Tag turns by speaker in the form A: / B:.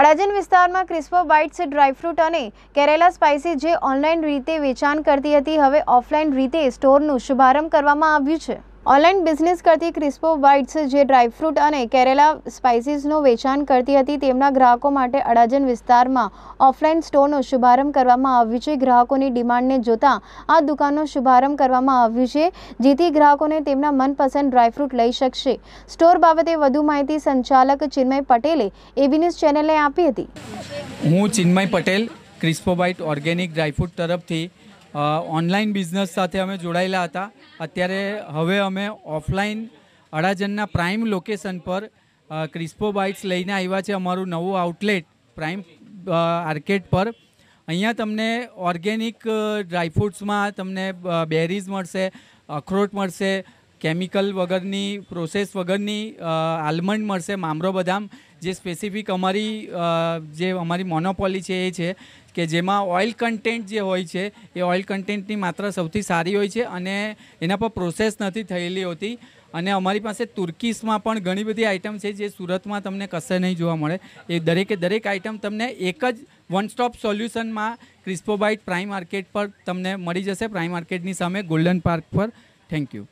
A: અડાજણ વિસ્તારમાં ક્રિસ્પો bytes dry fruit અને Kerala spicy જે ઓનલાઈન રીતે વેચાણ કરતી હતી હવે ઓફલાઇન રીતે સ્ટોરનું શુભારંભ કરવામાં આવ્યું છે ઓનલાઈન બિઝનેસ કરતી ક્રિસ્પો વાઇટ્સ જે ડ્રાયફ્રૂટ અને કેરેલા સ્પાઇસીસનું વેચાણ કરતી હતી તેમના ગ્રાહકો માટે અડાજન વિસ્તારમાં ઓફલાઈન સ્ટોરનો શુભારંભ કરવામાં આવ્યો છે ગ્રાહકોની ડિમાન્ડને જોતા આ દુકાનનો શુભારંભ કરવામાં આવ્યો છે જેથી ગ્રાહકોને તેમના મનપસંદ ડ્રાયફ્રૂટ લઈ શકશે સ્ટોર બાબતે વધુ માહિતી સંચાલક ચિન્મય પટેલે એબી ન્યૂઝ ચેનલને આપી હતી
B: હું Chinmay Patel Crispobite organic dry fruit તરફથી ઓનલાઈન બિઝનેસ સાથે અમે જોડાયેલા હતા અત્યારે હવે અમે ઓફલાઈન અડાજણના પ્રાઇમ લોકેશન પર ક્રિસ્પો બાઇક્સ લઈને આવ્યા છે અમારું નવું આઉટલેટ પ્રાઇમ આર્કેટ પર અહીંયા તમને ઓર્ગેનિક ડ્રાયફ્રૂટ્સમાં તમને બેરીઝ મળશે અખરોટ મળશે કેમિકલ વગરની પ્રોસેસ વગરની આલમંડ મળશે મામરો બદામ જે સ્પેસિફિક અમારી જે અમારી મોનોપોલી છે એ છે કે જેમાં ઓઇલ કન્ટેન્ટ જે હોય છે એ ઓઇલ કન્ટેન્ટની માત્રા સૌથી સારી હોય છે અને એના પર પ્રોસેસ નથી થયેલી હોતી અને અમારી પાસે તુર્કીસમાં પણ ઘણી બધી આઇટમ છે જે સુરતમાં તમને કશે નહીં જોવા મળે એ દરેકે દરેક આઇટમ તમને એક જ વન સ્ટોપ સોલ્યુશનમાં ક્રિસ્પોબાઇટ પ્રાઇમ માર્કેટ પર તમને મળી જશે પ્રાઇમ માર્કેટની સામે ગોલ્ડન પાર્ક પર થેન્ક યુ